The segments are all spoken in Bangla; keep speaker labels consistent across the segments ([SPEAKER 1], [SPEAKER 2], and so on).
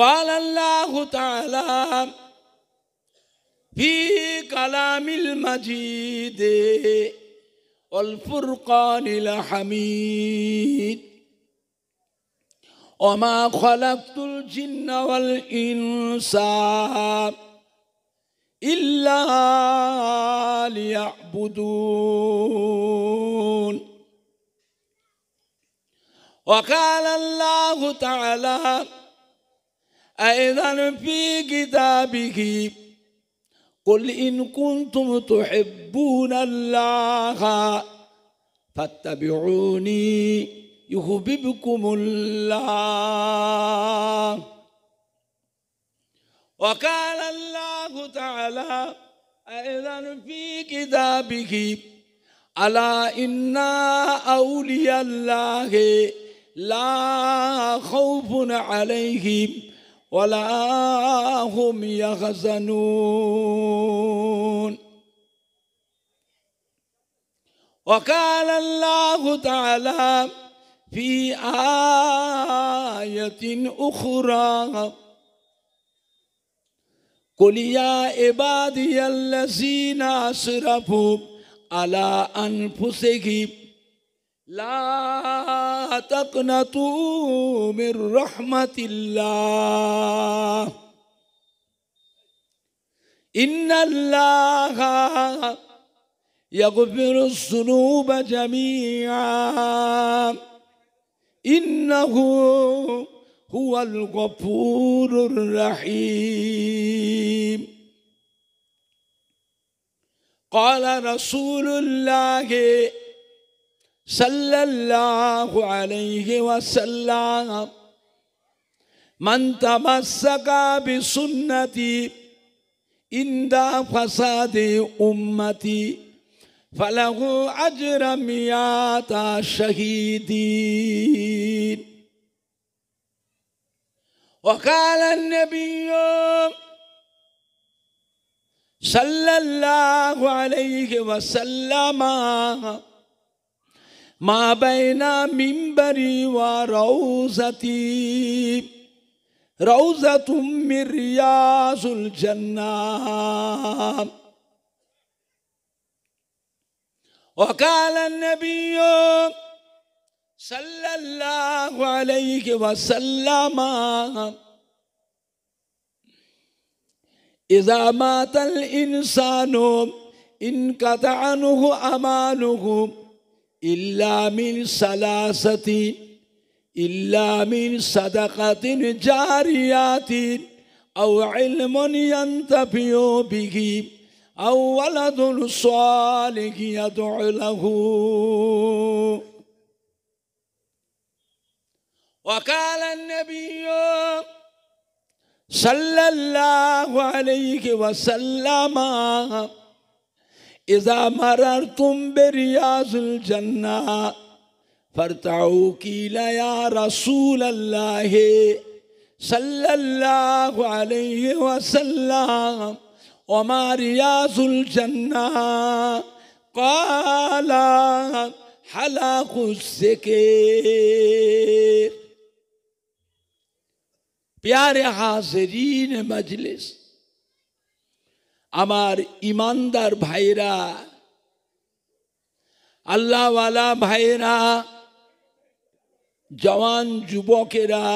[SPEAKER 1] قال الله تعالى في كلام المجيد والفرقان الحميد وما خلقت الجن والإنس إلا ليعبدون وقال الله تعالى أيضا في كتابه قل إن كنتم تحبون الله فاتبعوني يحببكم الله وقال الله تعالى أيضا في كتابه ألا إنا أولياء الله لا خوف عليهم ولا هم يحزنون وقال الله تعالى في آية أخرى قل يا عبادي الذين أسرفوا على أنفسهم لا تقنطوا من رحمة الله إن الله يغفر الذنوب جميعا إنه هو الغفور الرحيم قال رسول الله صلى الله عليه وسلم من تمسك بسنتي عند فساد أمتي فله أجر مئات شهيدين وقال النبي صلى الله عليه وسلم ما بين منبري وروزتي روزة من رياض الجنة وقال النبي صلى الله عليه وسلم إذا مات الإنسان انقطع عنه أمانه إلا من سلاسة إلا من صدقة جاريات أو علم ينتفع به أو ولد صالح يدعو له وقال النبي صلى الله عليه وسلم مر تم بریاض الجنہ فرتعو فرتاؤ کی لیا رسول اللہ صلی اللہ علیہ وسلم قال حلاق کو پیارے حاضرین مجلس আমার ইমানদার ভাইরা আল্লাহওয়ালা ভাইরা জওয়ান যুবকেরা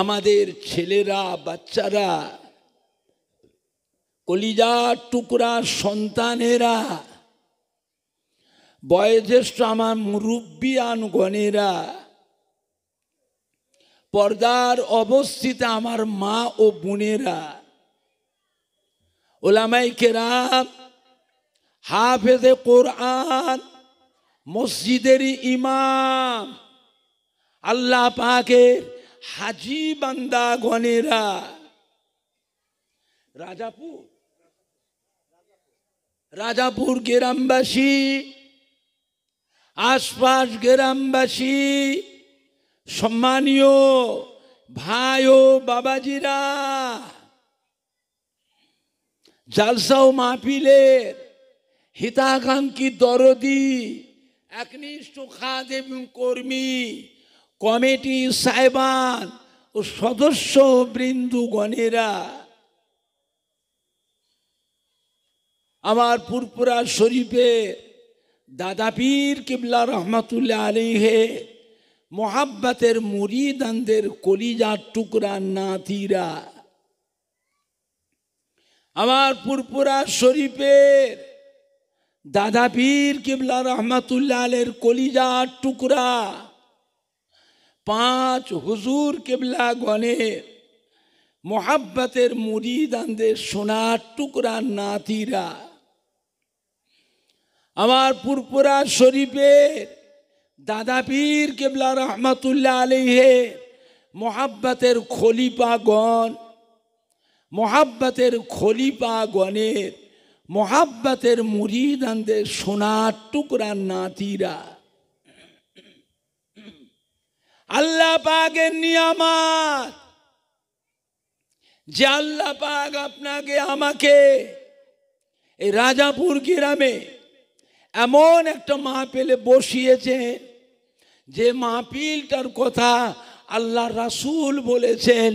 [SPEAKER 1] আমাদের ছেলেরা বাচ্চারা কলিজা টুকরা সন্তানেরা বয়োজ্যেষ্ঠ আমার গণেরা পর্দার অবস্থিত আমার মা ও বোনেরা ওলামাই কেরাম হাফেজে কোরআন মসজিদেরই ইমাম আল্লাহ পাকে হাজি বান্দা গনেরা রাজাপুর রাজাপুর গ্রামবাসী আশপাশ গ্রামবাসী সম্মানীয় ভাই ও বাবাজিরা জালসাও মাহফিলের হিতাকাঙ্ক্ষী দরদি একনিষ্ঠ খাদ এবং কর্মী কমিটি সাইবান ও সদস্য বৃন্দুগণেরা আমার পুরপুরা শরীফে দাদাপীর কিবলা রহমতুল্লাহ আলিহে মোহাব্বতের মুরিদানদের কলিজার টুকরা নাতিরা আমার পুরপুরা শরীফের দাদা পীর কিবলা রহমাতুল্লাহ আলের কলিজার টুকরা পাঁচ হুজুর কেবলা গণের মোহাব্বতের মুরিদানদের সোনার টুকরা নাতিরা আমার পুরপুরা শরীফের দাদা পীর কেবলা রহমাতুল্লাহ আলিহের মোহাব্বতের গণ মহাব্বাতের খলিপা গণের মহাব্বাতের মুরিদানদের সোনার টুকরা নাতিরা আল্লাহ পাগের নিয়ামাত যে আল্লাহ পাক আপনাকে আমাকে এই রাজাপুর গ্রামে এমন একটা মাহপিলে বসিয়েছে যে মাহপিলটার কথা আল্লাহ রাসুল বলেছেন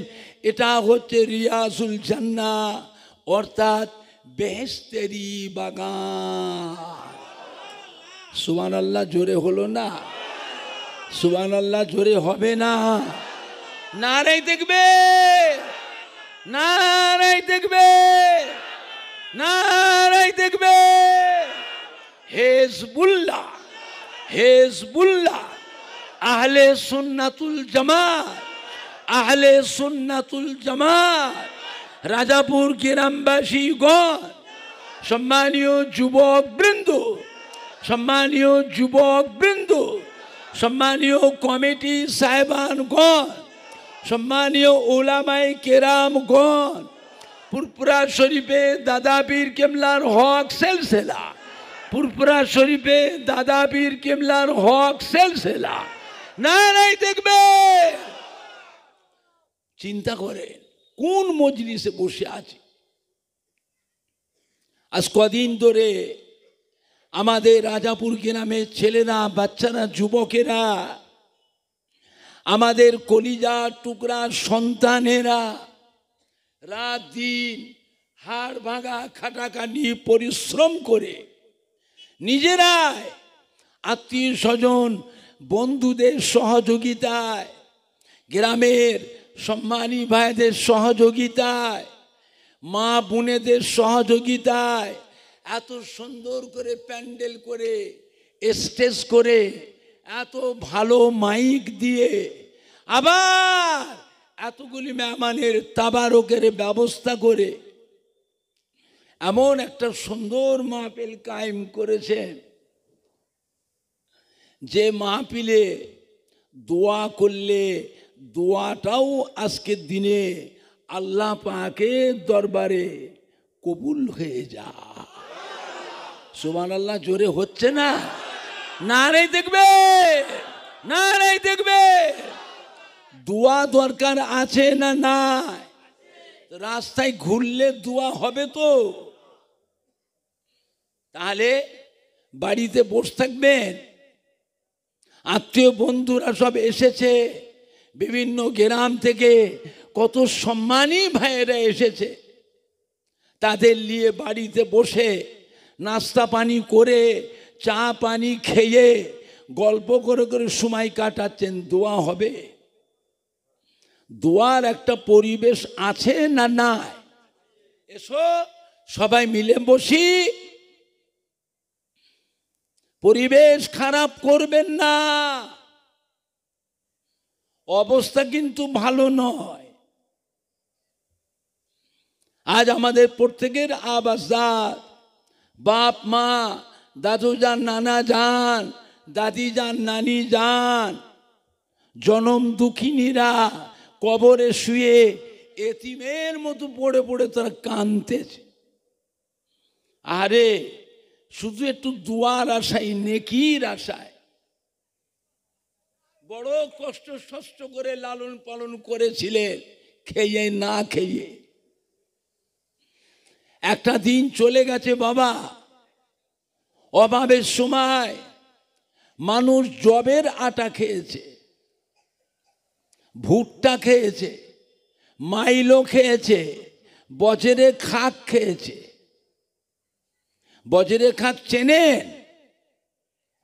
[SPEAKER 1] এটা হচ্ছে রিয়াজুল জান্না অর্থাৎ বেহেস্তেরি বাগান সুবান আল্লাহ জোরে হলো না সুবান আল্লাহ জোরে হবে না নারাই দেখবে নারাই দেখবে নারাই দেখবে হেজবুল্লাহ হেজবুল্লাহ আহলে সুন্নাতুল জামাত আহলে সুন্নাতুল জামাত রাজাপুর গণ সম্মানীয় যুবক বৃন্দ সম্মানীয় যুবক বৃন্দ সম্মানীয় কমিটি গণ সম্মানীয় ওলামাই কেরাম গণ পুরপুরা শরীফে দাদাবীর কেমলার হক সেলসেলা পুরপুরা শরীফে দাদাবীর কেমলার হক সেলসেলা না নাই দেখবে চিন্তা করে কোন মজলিসে বসে আছে আজ কদিন ধরে আমাদের রাজাপুর গ্রামের ছেলেরা বাচ্চারা যুবকেরা আমাদের কলিজা টুকরা সন্তানেরা রাত দিন হাড় ভাঙা খাটাখাটি পরিশ্রম করে নিজেরাই আত্মীয় স্বজন বন্ধুদের সহযোগিতায় গ্রামের সম্মানী ভাইদের সহযোগিতায় মা বোনেদের সহযোগিতায় এত সুন্দর করে প্যান্ডেল করে স্টেজ করে এত ভালো মাইক দিয়ে আবার এতগুলি মেহমানের তাবারকের ব্যবস্থা করে এমন একটা সুন্দর মাহপিল কায়েম করেছেন যে মাহপিলে দোয়া করলে দোয়াটাও আজকের দিনে আল্লাহ পাকে দরবারে কবুল হয়ে যা সুমান আল্লাহ জোরে হচ্ছে না না রে দেখবে না রে দেখবে দোয়া দরকার আছে না না রাস্তায় ঘুরলে দোয়া হবে তো তাহলে বাড়িতে বসে থাকবেন আত্মীয় বন্ধুরা সব এসেছে বিভিন্ন গ্রাম থেকে কত সম্মানী ভাইয়েরা এসেছে তাদের নিয়ে বাড়িতে বসে নাস্তা পানি করে চা পানি খেয়ে গল্প করে করে সময় কাটাচ্ছেন দোয়া হবে দোয়ার একটা পরিবেশ আছে না না এসো সবাই মিলে বসি পরিবেশ খারাপ করবেন না অবস্থা কিন্তু ভালো নয় আজ আমাদের প্রত্যেকের আবাস দাদ বাপ মা দাদু যান নানা যান দাদি যান নানি যান জনম দুঃখিনীরা কবরে শুয়ে এতিমের মতো পড়ে পড়ে তারা কাঁদতেছে আরে শুধু একটু দুয়ার আশায় নেকির আশায় বড় কষ্ট সষ্ট করে লালন পালন করেছিলেন খেয়ে না খেয়ে একটা দিন চলে গেছে বাবা অভাবের সময় মানুষ জবের আটা খেয়েছে ভুট্টা খেয়েছে মাইলো খেয়েছে বজরে খাক খেয়েছে বজরে খাক চেনেন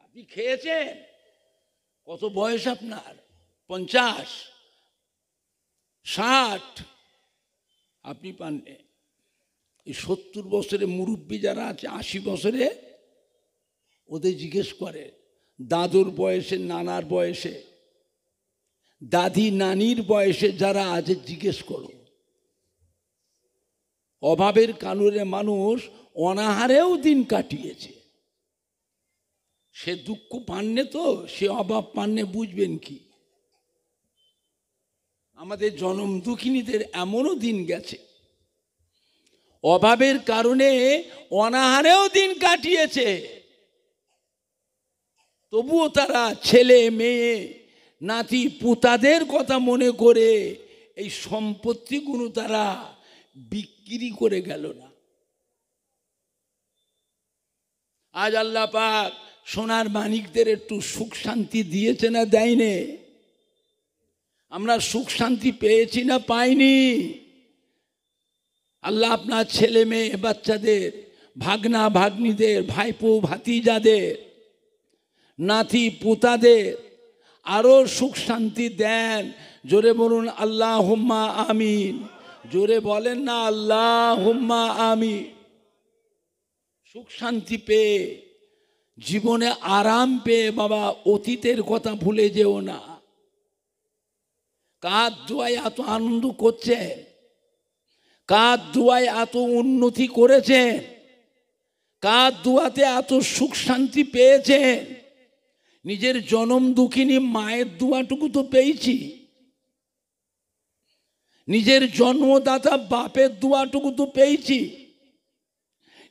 [SPEAKER 1] আপনি খেয়েছেন কত বয়স আপনার পঞ্চাশ ষাট আপনি পান এই সত্তর বছরে মুরব্বী যারা আছে আশি বছরে ওদের জিজ্ঞেস করে দাদুর বয়সে নানার বয়সে দাদি নানির বয়সে যারা আছে জিজ্ঞেস করো অভাবের কানুরে মানুষ অনাহারেও দিন কাটিয়েছে সে দুঃখ পাননে তো সে অভাব পাননে বুঝবেন কি আমাদের জনম দুঃখিনীদের এমনও দিন গেছে অভাবের কারণে অনাহারেও দিন কাটিয়েছে তবুও তারা ছেলে মেয়ে নাতি পোতাদের কথা মনে করে এই সম্পত্তিগুলো তারা বিক্রি করে গেল না আজ আল্লাহ পাক সোনার মানিকদের একটু সুখ শান্তি দিয়েছে না দেয়নি আমরা সুখ শান্তি পেয়েছি না পাইনি আল্লাহ আপনার ছেলে মেয়ে বাচ্চাদের ভাগনা ভাগ্নিদের ভাইপো ভাতিজাদের নাতি পুতাদের আরও সুখ শান্তি দেন জোরে বলুন আল্লাহ হুম্মা আমিন জোরে বলেন না আল্লাহ হুম্মা আমিন সুখ শান্তি পেয়ে জীবনে আরাম পেয়ে বাবা অতীতের কথা ভুলে যেও না কার দোয়ায় এত আনন্দ করছে কার দোয়ায় এত উন্নতি করেছে কার দোয়াতে এত সুখ শান্তি পেয়েছে নিজের জনম দুঃখিনী মায়ের দোয়াটুকু তো পেয়েছি নিজের জন্মদাতা বাপের দোয়াটুকু তো পেয়েছি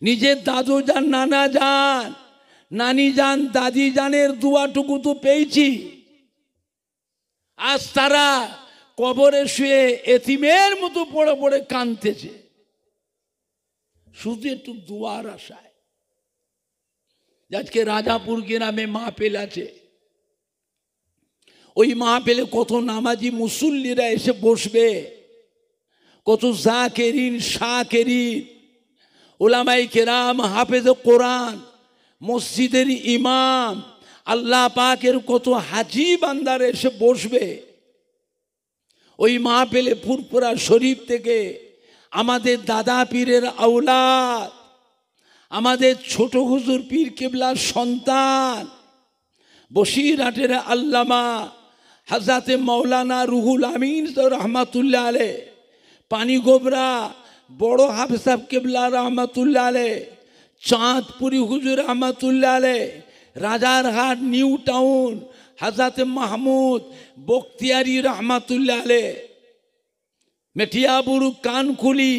[SPEAKER 1] নিজের দাদু যান নানা যান নানি যান দাদি যানের দুয়াটুকু তো পেয়েছি আজ তারা কবরে শুয়ে এতিমের মতো পড়ে পড়ে কাঁদতেছে শুধু একটু দুয়ার আশায় আজকে রাজাপুর গ্রামে পেল আছে ওই পেলে কত নামাজি মুসল্লিরা এসে বসবে কত জাকেরিন কেরিন ওলামাই কেরাম হাফেজ কোরআন মসজিদের ইমাম আল্লাহ পাকের কত হাজি বান্দার এসে বসবে ওই মা পেলে ফুরপুরা শরীফ থেকে আমাদের দাদা পীরের আওলাদ আমাদের ছোট হুজুর পীর কেবলার সন্তান বসিরহাটের আল্লামা হাজাতে মৌলানা রুহুল আমিন রহমাতুল্লাহ আলে পানিগোবরা বড় হাফসাব কেবলা রহমাতুল্লাহ আলে চাঁদপুরি হুজুর আহমাতুল্লা আলে রাজারহাট নিউ টাউন হাজাতে মাহমুদ বক্তিয়ারি রহমাতুল্লা আলে মেঠিয়াবুরু কানখুলি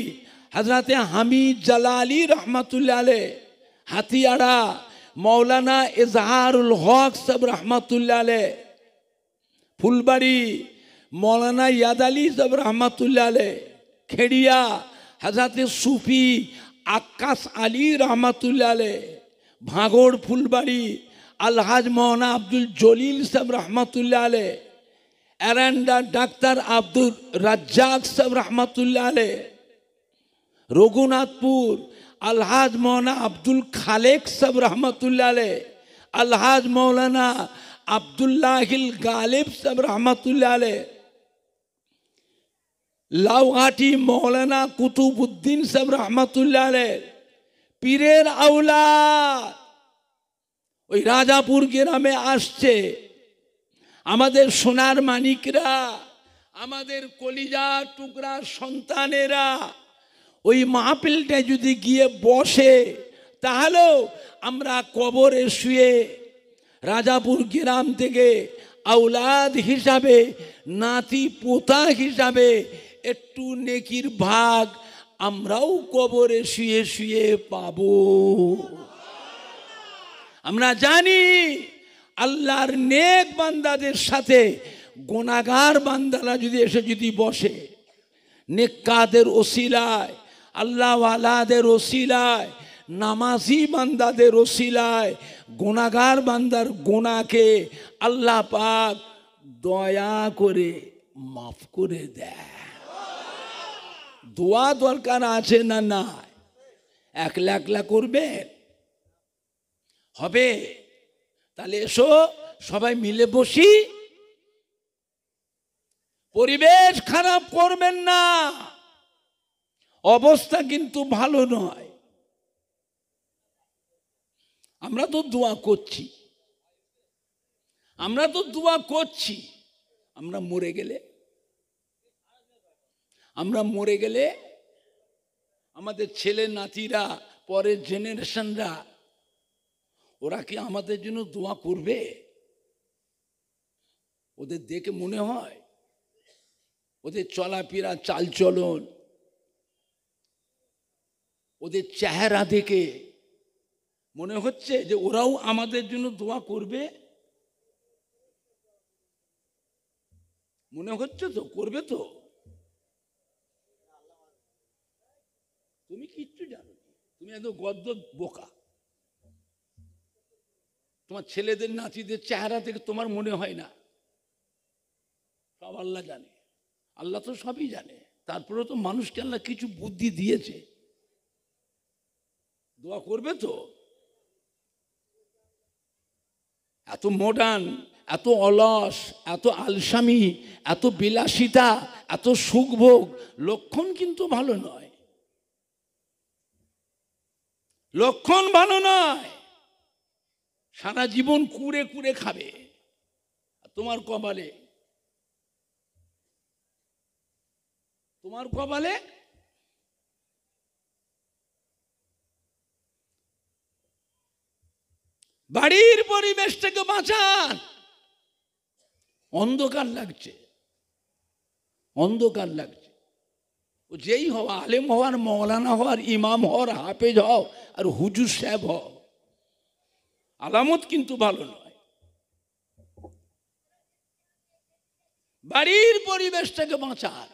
[SPEAKER 1] হাজরাতে হামিদ জালালি রহমাতুল্লা আলে হাতিয়াড়া মৌলানা এজাহারুল হক সব রহমাতুল্লা আলে ফুলবাড়ি মৌলানা ইয়াদ আলী সব রহমাতুল্লা আলে খেড়িয়া হাজরাতে সুফি আকাশ আলী রহমাতুল্লালে ভাঙড় ফুলবাড়ি আলহাজ মৌলানা আব্দুল জলিল সাহেব রহমাতুল্লাহ আলে অ্যারান্ডা ডাক্তার আব্দুল রাজ্জাক সাহেব রহমাতুল্লাহ আলে রঘুনাথপুর আলহাজ মৌলানা আব্দুল খালেক সাহেব রহমাতুল্লাহ আলে আলহাজ মৌলানা আবদুল্লাহিল গালিব সাহেব রহমাতুল্লাহ আলে লাউঘাটি মৌলানা কুতুবুদ্দিন সাহেব রহমাতুল্লাহ পীরের আউলা ওই রাজাপুর গ্রামে আসছে আমাদের সোনার মানিকরা আমাদের কলিজা টুকরা সন্তানেরা ওই মাহপিলটা যদি গিয়ে বসে তাহলেও আমরা কবরে শুয়ে রাজাপুর গ্রাম থেকে আউলাদ হিসাবে নাতি পোতা হিসাবে একটু নেকির ভাগ আমরাও কবরে শুয়ে শুয়ে পাব আমরা জানি আল্লাহর নেক বান্দাদের সাথে গোনাগার বান্দারা যদি এসে যদি বসে নেকাদের ওসিলায় আল্লাহওয়ালাদের ওসিলায় নামাজি বান্দাদের ওসিলায় গোনাগার বান্দার গোনাকে আল্লাহ পাক দয়া করে মাফ করে দেয় দোয়া দরকার আছে না নাই একলা একলা করবে হবে তাহলে এসো সবাই মিলে বসি পরিবেশ খারাপ করবেন না অবস্থা কিন্তু ভালো নয় আমরা তো দোয়া করছি আমরা তো দোয়া করছি আমরা মরে গেলে আমরা মরে গেলে আমাদের ছেলে নাতিরা পরের জেনারেশনরা ওরা কি আমাদের জন্য দোয়া করবে ওদের দেখে মনে হয় ওদের চলাফেরা চালচলন ওদের চেহারা দেখে মনে হচ্ছে যে ওরাও আমাদের জন্য দোয়া করবে মনে হচ্ছে তো করবে তো তুমি কিচ্ছু জানো তুমি একদম গদ্য বোকা তোমার ছেলেদের নাচিদের চেহারা থেকে তোমার মনে হয় না সব আল্লাহ জানে আল্লাহ তো সবই জানে তারপরে তো মানুষকে আল্লাহ কিছু বুদ্ধি দিয়েছে দোয়া করবে তো এত মডার্ন এত অলস এত আলসামি এত বিলাসিতা এত সুখভোগ লক্ষণ কিন্তু ভালো নয় লক্ষণ ভালো নয় সারা জীবন কুড়ে কুড়ে খাবে তোমার কপালে তোমার কপালে বাড়ির পরিবেশটাকে বাঁচান অন্ধকার লাগছে অন্ধকার লাগছে যেই হও আলেম হও আর মৌলানা হও আর ইমাম হও আর হাফেজ হও আর হুজুর সাহেব হও আলামত কিন্তু ভালো নয় বাড়ির পরিবেশটাকে বাঁচার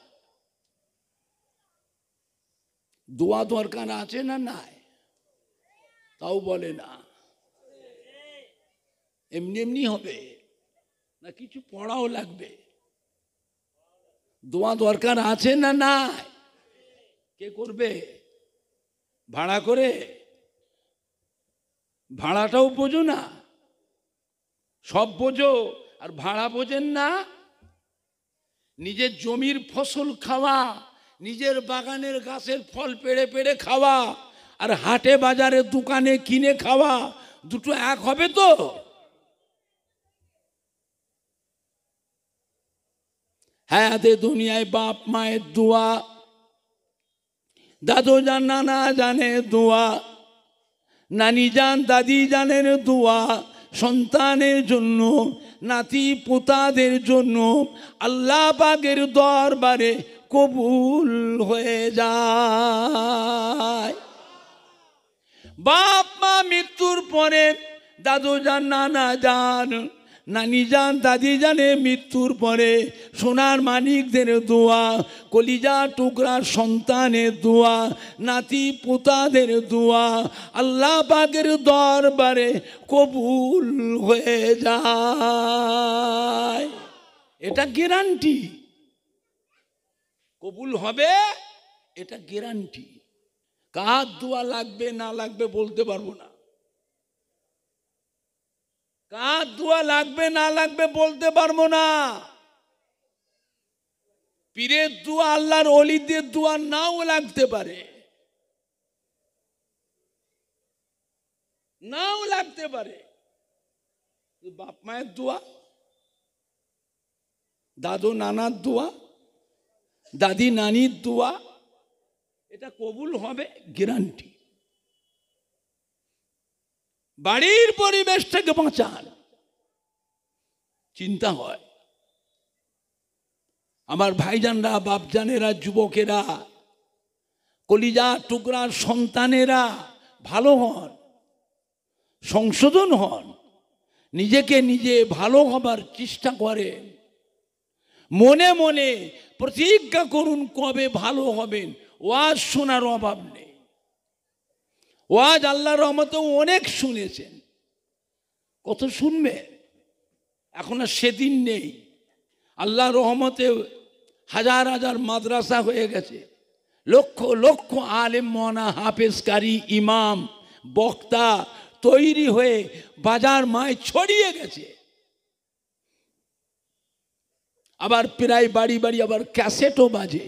[SPEAKER 1] দোয়া দরকার আছে না নাই তাও বলে না এমনি এমনি হবে না কিছু পড়াও লাগবে দোয়া দরকার আছে না নাই কে করবে ভাড়া করে ভাড়াটাও বোঝো না সব বোঝো আর ভাড়া বোঝেন না নিজের জমির ফসল খাওয়া নিজের বাগানের গাছের ফল পেড়ে পেড়ে খাওয়া আর হাটে বাজারে দোকানে কিনে খাওয়া দুটো এক হবে তো হ্যাঁ দুনিয়ায় বাপ মায়ের দোয়া দাদু যান নানা জানে দোয়া নানি যান দাদি জানের দোয়া সন্তানের জন্য নাতি পোতাদের জন্য আল্লাহ বাগের দরবারে কবুল হয়ে যায় বাপ মা মৃত্যুর পরে দাদু যান নানা যান নানি যান দাদি জানে মৃত্যুর পরে সোনার মানিকদের দোয়া কলিজা টুকরার সন্তানের দোয়া নাতি পোতাদের দোয়া আল্লাহ পাকের দরবারে কবুল হয়ে যায় এটা গ্যারান্টি কবুল হবে এটা গ্যারান্টি কার দোয়া লাগবে না লাগবে বলতে পারবো না কার দোয়া লাগবে না লাগবে বলতে পারবো না পীরের দোয়া আল্লাহর অলিদের দোয়া নাও লাগতে পারে নাও লাগতে পারে বাপ মায়ের দোয়া দাদু নানার দোয়া দাদি নানির দোয়া এটা কবুল হবে গ্যারান্টি বাড়ির পরিবেশটাকে বাঁচান চিন্তা হয় আমার ভাইজানরা বাপজানেরা যুবকেরা কলিজা টুকরার সন্তানেরা ভালো হন সংশোধন হন নিজেকে নিজে ভালো হবার চেষ্টা করেন মনে মনে প্রতিজ্ঞা করুন কবে ভালো হবেন ওয়াজ শোনার অভাব নেই ওয়াজ আল্লাহ রহমতে অনেক শুনেছেন কত শুনবে এখন আর সেদিন নেই আল্লাহ রহমতে হাজার হাজার মাদ্রাসা হয়ে গেছে লক্ষ লক্ষ আলেম মনা হাফেজকারী ইমাম বক্তা তৈরি হয়ে বাজার মায় ছড়িয়ে গেছে আবার প্রায় বাড়ি বাড়ি আবার ক্যাসেটও বাজে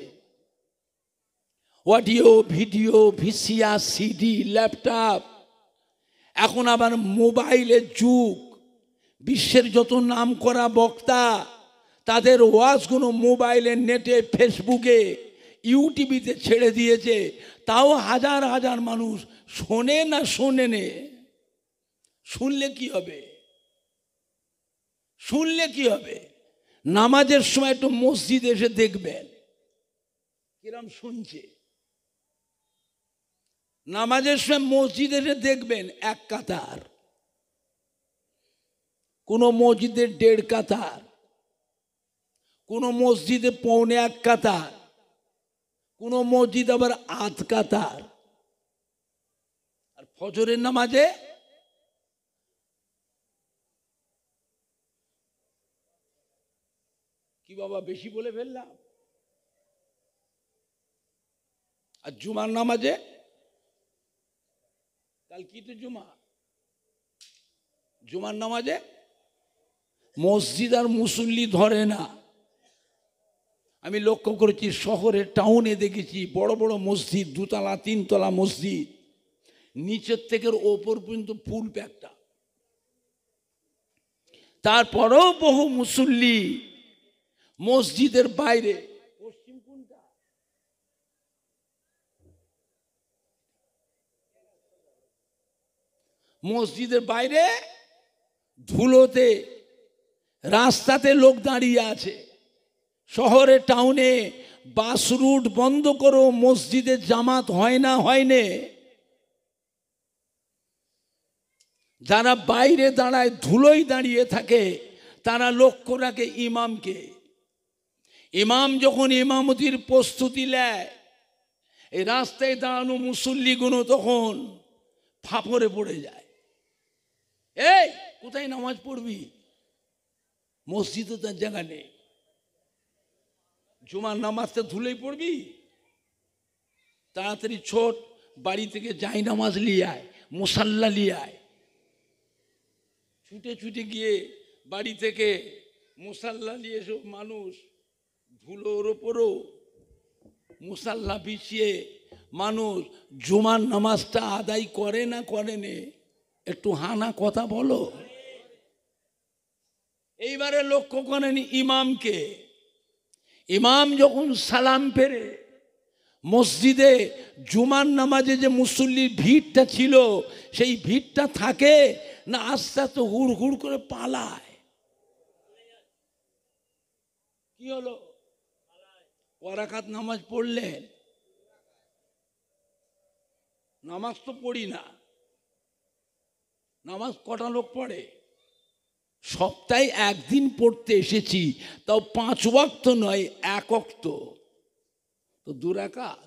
[SPEAKER 1] অডিও ভিডিও ভিসিয়া সিডি ল্যাপটপ এখন আবার মোবাইলের যুগ বিশ্বের যত নাম করা বক্তা তাদের ওয়াজগুলো মোবাইলে নেটে ফেসবুকে ইউটিভিতে ছেড়ে দিয়েছে তাও হাজার হাজার মানুষ শোনে না শোনে নে শুনলে কি হবে শুনলে কি হবে নামাজের সময় একটু মসজিদ এসে দেখবেন কিরম শুনছে নামাজের সময় মসজিদ এসে দেখবেন এক কাতার কোনো মসজিদে দেড় কাতার কোনো মসজিদে পৌনে এক কাতার কোনো মসজিদ আবার আধ কাতার আর ফজরের নামাজে কি বাবা বেশি বলে ফেললাম আর জুমার নামাজে কাল কি তো জুমা জুমার নামাজে মসজিদ আর মুসল্লি ধরে না আমি লক্ষ্য করেছি শহরে টাউনে দেখেছি বড় বড় মসজিদ দুতলা তিনতলা মসজিদ নিচের থেকে ওপর পর্যন্ত ফুল প্যাকটা তারপরেও বহু মুসল্লি মসজিদের বাইরে মসজিদের বাইরে ধুলোতে রাস্তাতে লোক দাঁড়িয়ে আছে শহরে টাউনে বাস রুট বন্ধ করো মসজিদে জামাত হয় না হয় নে যারা বাইরে দাঁড়ায় ধুলোই দাঁড়িয়ে থাকে তারা লক্ষ্য রাখে ইমামকে ইমাম যখন ইমামতির প্রস্তুতি নেয় এই রাস্তায় দাঁড়ানো মুসল্লিগুলো তখন ফাঁপড়ে পড়ে যায় এই কোথায় নামাজ পড়বি মসজিদে তার জায়গা নেই জুমার নামাজটা ধুলেই পড়বি তাড়াতাড়ি ছোট বাড়ি থেকে যাই নামাজ লিয়ায় মুসাল্লা লিয়ায় ছুটে ছুটে গিয়ে বাড়ি থেকে মুসাল্লা নিয়ে এসব মানুষ ধুলোর ওপরও মুসাল্লা বিছিয়ে মানুষ জুমার নামাজটা আদায় করে না করে করেনে একটু হানা কথা বলো এইবারে লক্ষ্য করেন ইমামকে ইমাম যখন সালাম পেরে মসজিদে জুমার নামাজে যে মুসল্লির ভিড়টা ছিল সেই ভিড়টা থাকে না আস্তে আস্তে হুড় হুড় করে পালায় কি হলো ওয়ারাকাত নামাজ পড়লেন নামাজ তো পড়ি না নামাজ কটা লোক পড়ে সপ্তাহে একদিন পড়তে এসেছি তাও পাঁচ ওয়াক্ত নয় এক অক্ত তো দুরাকাত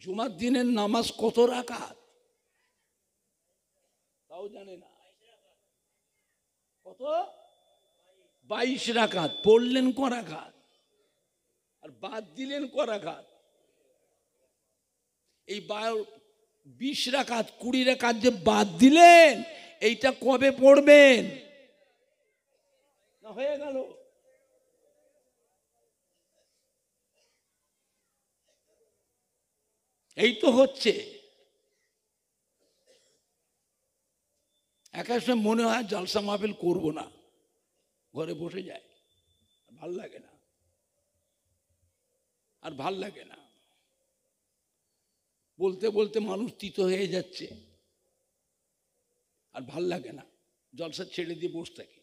[SPEAKER 1] জুমার দিনের নামাজ কত রাকাত তাও জানে না কত বাইশ রাকাত পড়লেন রাখাত আর বাদ দিলেন করাঘাত এই বিশ রাকাত কুড়ি রাকাত যে বাদ দিলেন এইটা কবে পড়বেন না হয়ে গেল এই তো হচ্ছে এক সময় মনে হয় জলসা মাহফিল করব না ঘরে বসে যায় ভাল লাগে না আর ভাল লাগে না বলতে বলতে মানুষ তিত হয়ে যাচ্ছে আর ভাল লাগে না জলসা ছেড়ে দিয়ে বসে থাকে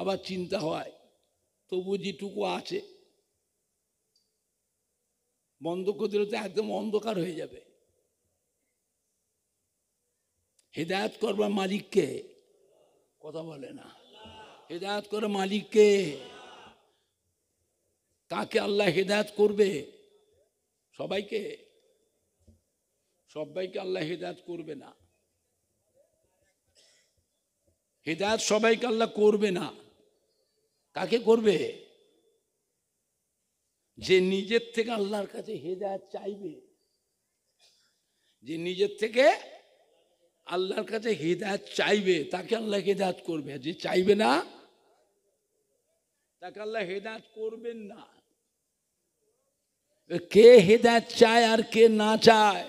[SPEAKER 1] আবার চিন্তা হয় তবু যেটুকু আছে বন্ধ করে দিলে তো একদম অন্ধকার হয়ে যাবে হেদায়ত করবার মালিককে কথা বলে না হেদায়ত করে মালিককে কাকে আল্লাহ হেদায়ত করবে সবাইকে সবাইকে আল্লাহ হেদায়ত করবে না হেদায়ত সবাইকে আল্লাহ করবে না কাকে করবে যে নিজের থেকে আল্লাহর কাছে হেদায়ত চাইবে যে নিজের থেকে আল্লাহর কাছে হেদায়ত চাইবে তাকে আল্লাহ হেদায়ত করবে যে চাইবে না তাকে আল্লাহ হেদায়ত করবেন না কে হেদায়ত চায় আর কে না চায়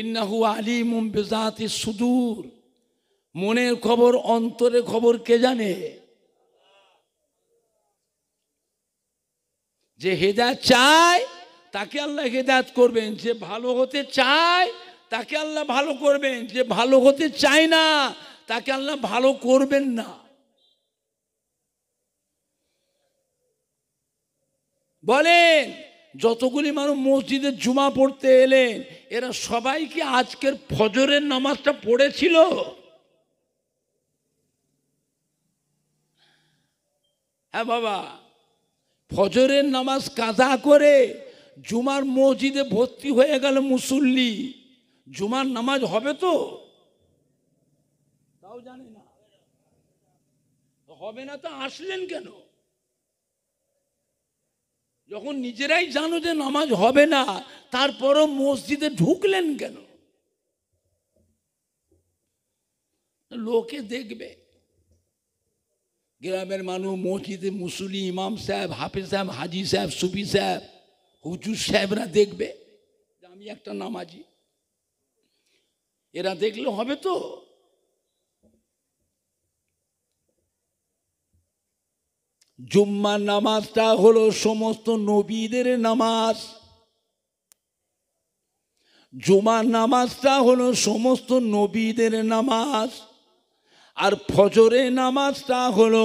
[SPEAKER 1] ইন্নাহু আলিম বেজাতি সুদূর মনের খবর অন্তরে খবর কে জানে যে হেদায়ত চায় তাকে আল্লাহ হেদায়ত করবেন যে ভালো হতে চায় তাকে আল্লাহ ভালো করবেন যে ভালো হতে চায় না তাকে আল্লাহ ভালো করবেন না বলেন যতগুলি মানুষ মসজিদে জুমা পড়তে এলেন এরা সবাই কি আজকের ফজরের নামাজটা পড়েছিল হ্যাঁ বাবা ফজরের নামাজ কাজা করে জুমার মসজিদে ভর্তি হয়ে গেল মুসল্লি জুমার নামাজ হবে তো তাও জানি না হবে না তো আসলেন কেন যখন নিজেরাই জানো যে নামাজ হবে না তারপরও মসজিদে ঢুকলেন কেন লোকে দেখবে গ্রামের মানুষ মসজিদে মুসলি ইমাম সাহেব হাফিজ সাহেব হাজি সাহেব সুফি সাহেব হুজুর সাহেবরা দেখবে আমি একটা নামাজি এরা দেখলে হবে তো জুম্মা নামাজটা হলো সমস্ত নবীদের নামাজ জুমার নামাজটা হলো সমস্ত নবীদের নামাজ আর ফজরের নামাজটা হলো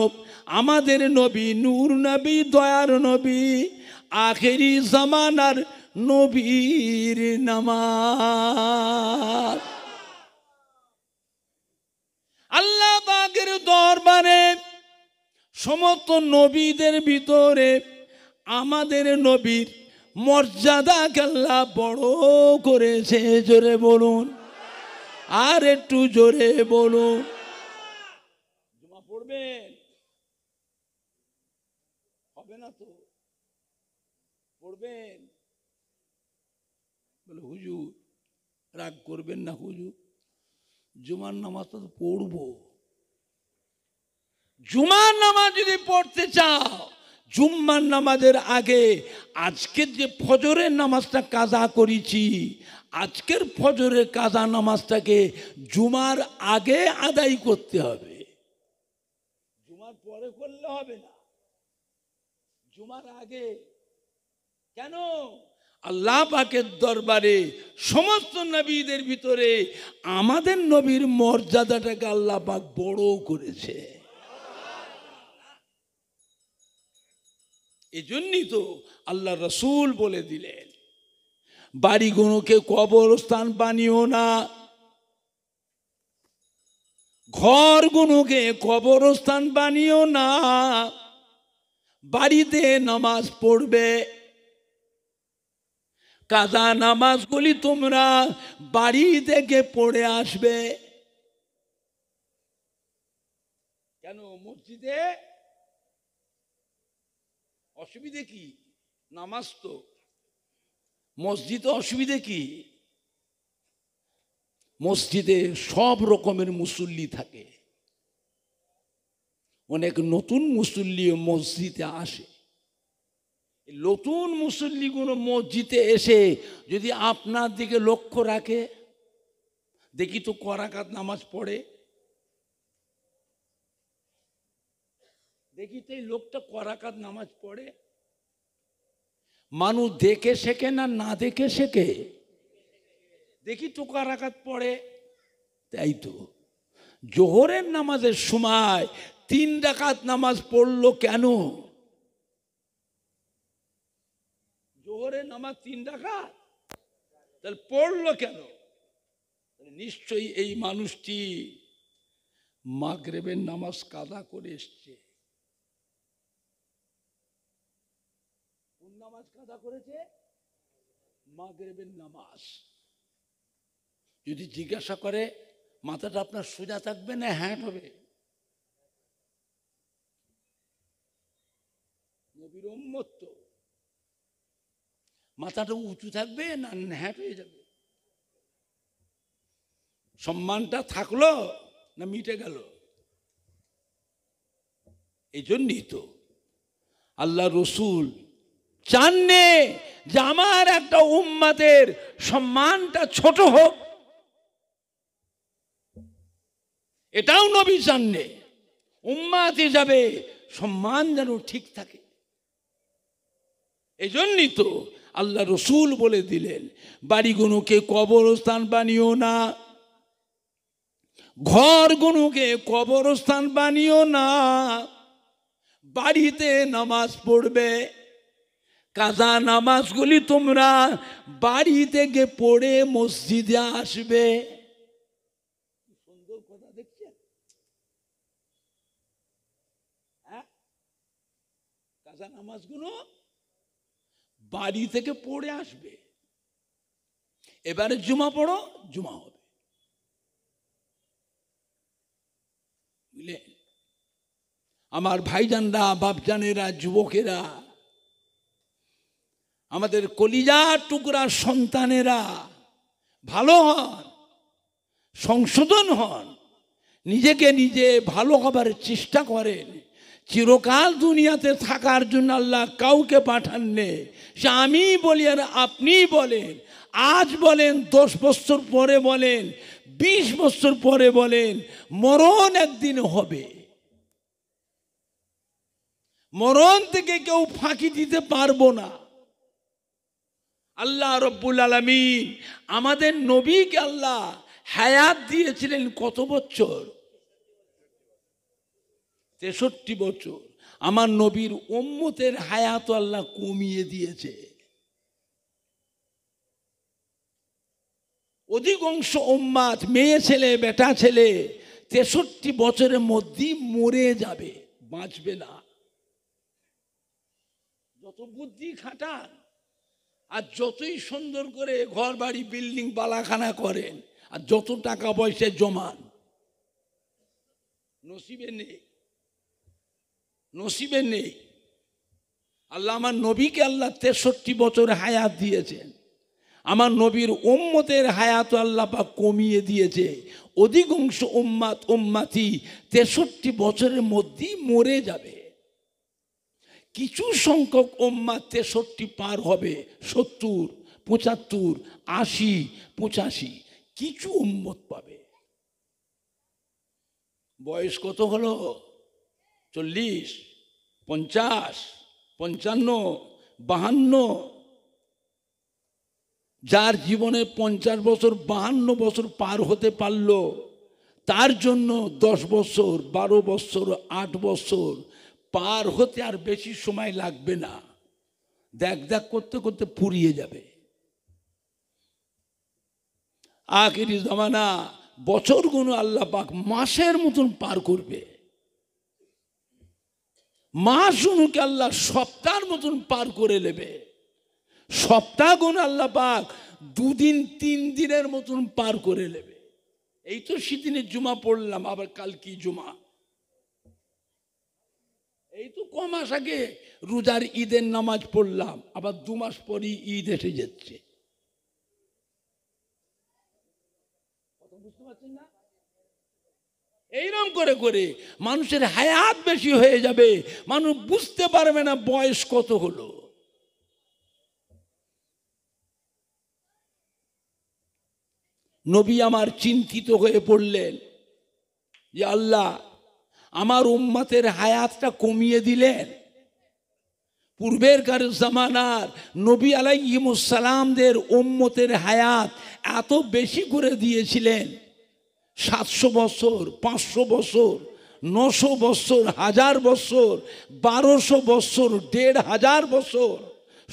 [SPEAKER 1] আমাদের নবী নূর নবী দয়ার নবী আখেরি জামানার নবীর নামাজ আল্লাহ বাগের দরবারে সমস্ত নবীদের ভিতরে আমাদের নবীর মর্যাদা আল্লাহ বড় করেছে জোরে বলুন আর একটু জোরে বলুন জমা পড়বেন হবে না তো পড়বেন বলে হুজুর রাগ করবেন না হুজুর জুমার নামাজটা তো পড়বো জুমার নামাজ যদি পড়তে চাও জুম্মার নামাজের আগে আজকের যে ফজরের নামাজটা কাজা করেছি আজকের ফজরের কাজা নামাজটাকে জুমার আগে আদায় করতে হবে জুমার পরে করলে হবে না জুমার আগে কেন আল্লাহ পাকের দরবারে সমস্ত নবীদের ভিতরে আমাদের নবীর মর্যাদাটাকে আল্লাহ পাক বড় করেছে এজন্যই তো আল্লাহ রসুল বলে দিলেন বাড়িগুলোকে কবরস্থান বানিও না ঘরগুলোকে কবরস্থান বানিও না বাড়িতে নামাজ পড়বে কাদা নামাজগুলি তোমরা বাড়ি থেকে পড়ে আসবে কেন মসজিদে অসুবিধে কি নামাজ তো মসজিদে অসুবিধে কি মসজিদে সব রকমের মুসল্লি থাকে অনেক নতুন মুসল্লিও মসজিদে আসে নতুন মুসল্লিগুলো মসজিদে এসে যদি আপনার দিকে লক্ষ্য রাখে দেখি তো করাকাত নামাজ পড়ে দেখি তো এই লোকটা করাকাত নামাজ পড়ে মানুষ দেখে শেখে না না দেখে শেখে দেখি তো করাকাত পড়ে তাই তো জোহরের নামাজের সময় তিন ডাকাত নামাজ পড়লো কেন জোহরের নামাজ তিন ডাকাত তাহলে পড়লো কেন নিশ্চয়ই এই মানুষটি মাগরেবের নামাজ কাদা করে এসছে নামাজ কাদা করেছে মাগরেবের নামাজ যদি জিজ্ঞাসা করে মাথাটা আপনার সোজা থাকবে না হ্যাঁ হবে নবীর উম্মত্ত মাথাটা উঁচু থাকবে না ন্যাট হয়ে যাবে সম্মানটা থাকলো না মিটে গেল এই জন্যই তো আল্লাহ রসুল চাননে যে আমার একটা উম্মাতের সম্মানটা ছোট হোক এটাও নবী চাননে উম্মাত হিসাবে সম্মান যেন ঠিক থাকে এজন্যই তো আল্লাহ রসুল বলে দিলেন বাড়িগুলোকে কবরস্থান বানিও না গুনুকে কবরস্থান বানিও না বাড়িতে নামাজ পড়বে কাজা নামাজগুলি তোমরা বাড়ি থেকে পড়ে মসজিদে আসবে সুন্দর কথা দেখছেন হ্যাঁ? কাজা নামাজগুলো বাড়ি থেকে পড়ে আসবে এবারে জুমা পড়ো জুমা হবে বুঝলে আমার ভাইজানরা বাপজানেরা যুবকেরা আমাদের কলিজা টুকরা সন্তানেরা ভালো হন সংশোধন হন নিজেকে নিজে ভালো হবার চেষ্টা করেন চিরকাল দুনিয়াতে থাকার জন্য আল্লাহ কাউকে নে সে আমি বলি আর আপনি বলেন আজ বলেন দশ বছর পরে বলেন বিশ বছর পরে বলেন মরণ একদিন হবে মরণ থেকে কেউ ফাঁকি দিতে পারবো না আল্লাহ রব্বুল আলমী আমাদের নবীকে আল্লাহ হায়াত দিয়েছিলেন কত বছর তেষট্টি বছর আমার নবীর ওম্মতের হায়াত আল্লাহ কমিয়ে দিয়েছে অধিকাংশ ওম্মাত মেয়ে ছেলে বেটা ছেলে তেষট্টি বছরের মধ্যেই মরে যাবে বাঁচবে না যত বুদ্ধি খাটান আর যতই সুন্দর করে ঘর বাড়ি বিল্ডিং বালাখানা করেন আর যত টাকা পয়সা জমান নসিবে নেই নসিবে নেই আল্লাহ আমার নবীকে আল্লাহ তেষট্টি বছর হায়াত দিয়েছেন আমার নবীর উম্মতের হায়াত আল্লাহ পাক কমিয়ে দিয়েছে অধিকাংশ উম্মাত উম্মাতি তেষট্টি বছরের মধ্যেই মরে যাবে কিছু সংখ্যক ওম্মা তেষট্টি পার হবে সত্তর পঁচাত্তর আশি পঁচাশি কিছু উম্মত পাবে বয়স কত হলো চল্লিশ পঞ্চাশ পঞ্চান্ন বাহান্ন যার জীবনে পঞ্চাশ বছর বাহান্ন বছর পার হতে পারল তার জন্য দশ বছর বারো বছর আট বছর পার হতে আর বেশি সময় লাগবে না দেখ দেখ করতে করতে পুড়িয়ে যাবে আখেরি জমানা বছরগুলো আল্লাহ পাক মাসের মতন পার করবে মাস মাসগুলোকে আল্লাহ সপ্তাহের মতন পার করে নেবে সপ্তাহ সপ্তাহগুণ আল্লাহ পাক দুদিন তিন দিনের মতন পার করে নেবে এই তো সেদিনে জুমা পড়লাম আবার কাল কি জুমা এই তো ক মাস আগে রোজার ঈদের নামাজ পড়লাম আবার দু মাস পরই ঈদ এসে যাচ্ছে বুঝতে পারছেন না এইরকম করে করে মানুষের হায়াত বেশি হয়ে যাবে মানুষ বুঝতে পারবে না বয়স কত হলো নবী আমার চিন্তিত হয়ে পড়লেন যে আল্লাহ আমার উম্মাতের হায়াতটা কমিয়ে দিলেন পূর্বের পূর্বেরকার জামানার নবী আলাইমুসালামদের উম্মতের হায়াত এত বেশি করে দিয়েছিলেন সাতশো বছর পাঁচশো বছর নশো বছর হাজার বছর বারোশো বছর দেড় হাজার বছর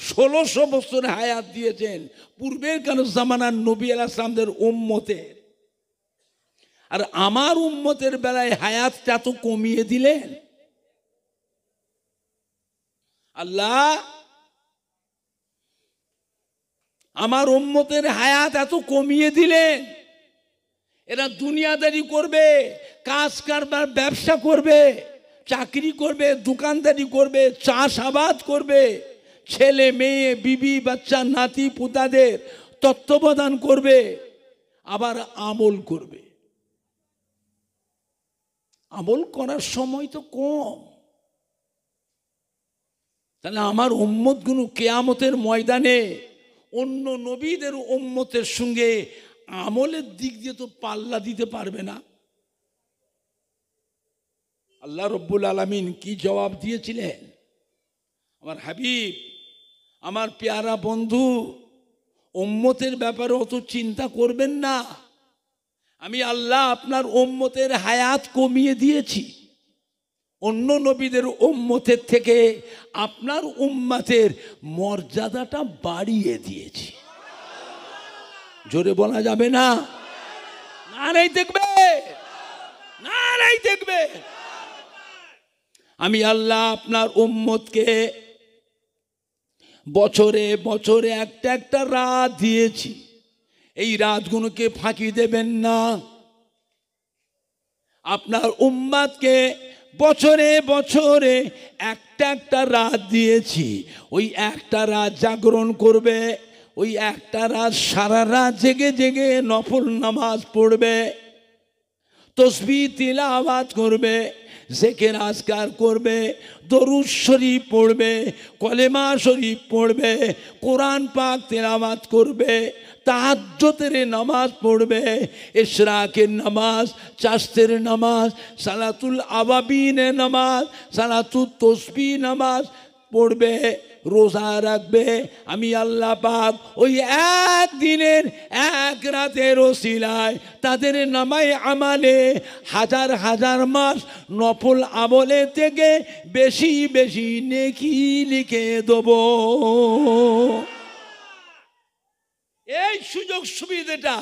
[SPEAKER 1] ষোলোশো বছর হায়াত দিয়েছেন পূর্বের কেন জামানার নবী ইসলামদের উম্মতের আর আমার উম্মতের বেলায় হায়াতটা তো কমিয়ে দিলেন আল্লাহ আমার উম্মতের হায়াত এত কমিয়ে দিলেন এরা দুনিয়াদারি করবে কাজ কারবার ব্যবসা করবে চাকরি করবে দোকানদারি করবে চাষাবাদ করবে ছেলে মেয়ে বিবি বাচ্চা নাতি পুতাদের তত্ত্বাবধান করবে আবার আমল করবে আমল করার সময় তো কম তাহলে আমার উম্মতগুলো কেয়ামতের ময়দানে অন্য নবীদের উম্মতের সঙ্গে আমলের দিক দিয়ে তো পাল্লা দিতে পারবে না আল্লাহ রব্বুল আলমিন কি জবাব দিয়েছিলেন আমার হাবিব আমার পেয়ারা বন্ধু উম্মতের ব্যাপারে অত চিন্তা করবেন না আমি আল্লাহ আপনার ওম্মতের হায়াত কমিয়ে দিয়েছি অন্য নবীদের ওম্মতের থেকে আপনার উম্মাতের মর্যাদাটা বাড়িয়ে দিয়েছি জোরে বলা যাবে না না নাই দেখবে না নাই দেখবে আমি আল্লাহ আপনার উম্মতকে বছরে বছরে একটা একটা রাত দিয়েছি এই রাতগুলোকে ফাঁকি দেবেন না আপনার উম্মাদকে বছরে বছরে একটা একটা রাত দিয়েছি ওই একটা রাত জাগরণ করবে ওই একটা রাত সারা রাত জেগে জেগে নফল নামাজ পড়বে তসবি আওয়াজ করবে জেকের আজকার করবে দরুদ শরীফ পড়বে কলেমা শরীফ পড়বে কোরআন পাক তেলাবাত করবে তাহাজ্যতের নামাজ পড়বে ইশরাকের নামাজ চাস্তের নামাজ সালাতুল আবাবিনে নামাজ সালাতুল তসবি নামাজ পড়বে রোজা রাখবে আমি আল্লাহ পাক ওই এক দিনের এক রাতের ওসিলায় তাদের নামাই আমালে হাজার হাজার মাস নফল আমলে থেকে বেশি বেশি নেকি লিখে দেবো এই সুযোগ সুবিধাটা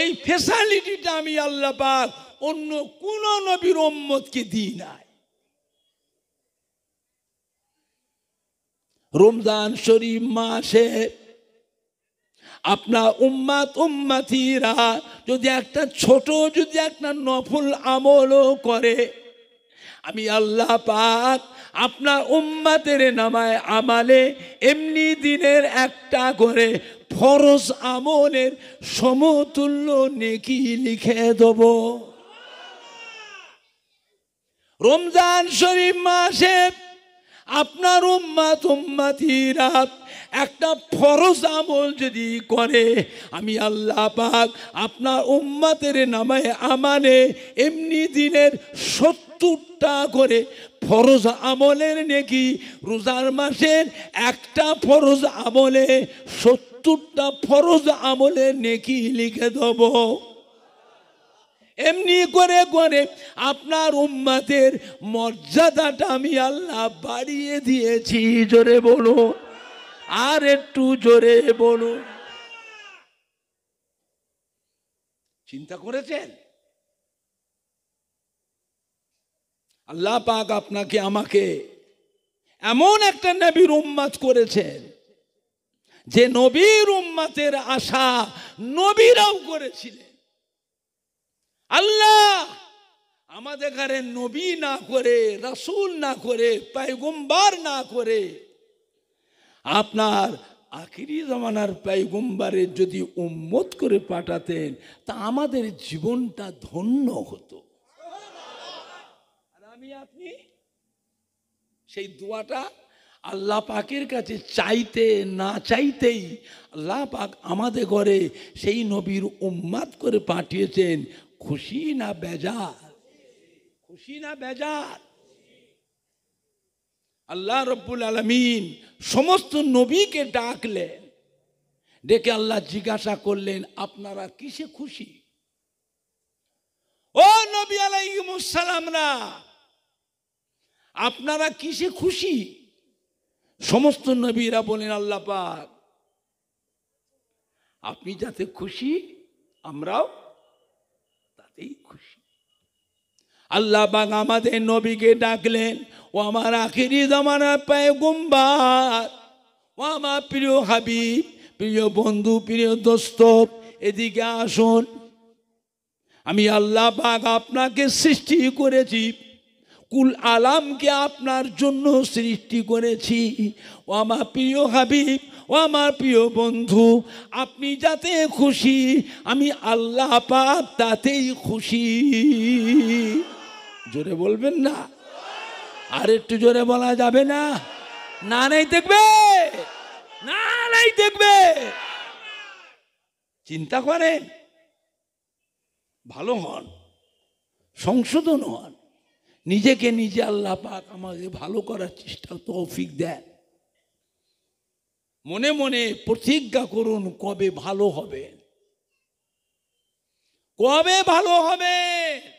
[SPEAKER 1] এই ফেসালিটিটা আমি আল্লাহ পাক অন্য কোন নবীর ওম্মতকে দিই নাই রমজান শরীফ মাসে আপনার উম্মাত উম্মাতিরা যদি একটা ছোট যদি একটা নফল আমলও করে আমি আল্লাহ পাক আপনার উম্মাতের নামায় আমালে এমনি দিনের একটা করে ফরজ আমলের সমতুল্য নেকি লিখে দেব রমজান শরীফ মাসে আপনার উম্মাত উম্মাতিরা একটা ফরজ আমল যদি করে আমি আল্লাহ পাক আপনার উম্মাতের নামায় আমানে এমনি দিনের সত্তরটা করে ফরজ আমলের নেকি রোজার মাসের একটা ফরজ আমলে সত্তরটা ফরজ আমলের নেকি লিখে দেব এমনি করে করে আপনার উম্মাদের মর্যাদাটা আমি আল্লাহ বাড়িয়ে দিয়েছি জোরে বলো আর একটু জোরে বলো চিন্তা করেছেন আল্লাহ পাক আপনাকে আমাকে এমন একটা নবীর উম্মাদ করেছেন যে নবীর উম্মাতের আশা নবীরাও করেছিলেন আল্লাহ আমাদের ঘরে নবী না করে রাসুল না করে পাইগুম্বার না করে আপনার আখিরি জমানার পাইগুম্বারে যদি উম্মত করে পাঠাতেন তা আমাদের জীবনটা ধন্য হতো সেই দোয়াটা আল্লাহ পাকের কাছে চাইতে না চাইতেই আল্লাহ পাক আমাদের ঘরে সেই নবীর উম্মাদ করে পাঠিয়েছেন খুশি না বেজার খুশি না বেজার আল্লাহ রব্বুল আলমিন সমস্ত নবীকে ডাকলেন ডেকে আল্লাহ জিজ্ঞাসা করলেন আপনারা কিসে খুশি ও নবী আলাইসালামরা আপনারা কিসে খুশি সমস্ত নবীরা বলেন আল্লাহ আপনি যাতে খুশি আমরাও তাতেই খুশি আল্লাহ পাক আমাদের নবীকে ডাকলেন ও আমার আখিরি জমানার পায়ে গুম্বার ও আমার প্রিয় হাবিব প্রিয় বন্ধু প্রিয় দোস্ত এদিকে আসুন আমি আল্লাহ পাক আপনাকে সৃষ্টি করেছি কুল আলামকে আপনার জন্য সৃষ্টি করেছি ও আমার প্রিয় হাবিব ও আমার প্রিয় বন্ধু আপনি যাতে খুশি আমি আল্লাহ পাপ তাতেই খুশি জোরে বলবেন না আর একটু জোরে বলা যাবে না না নেই দেখবে না নাই দেখবে চিন্তা করেন ভালো হন সংশোধন হন নিজেকে নিজে আল্লাহ পাক আমাকে ভালো করার চেষ্টা তৌফিক দেন মনে মনে প্রতিজ্ঞা করুন কবে ভালো হবে কবে ভালো হবে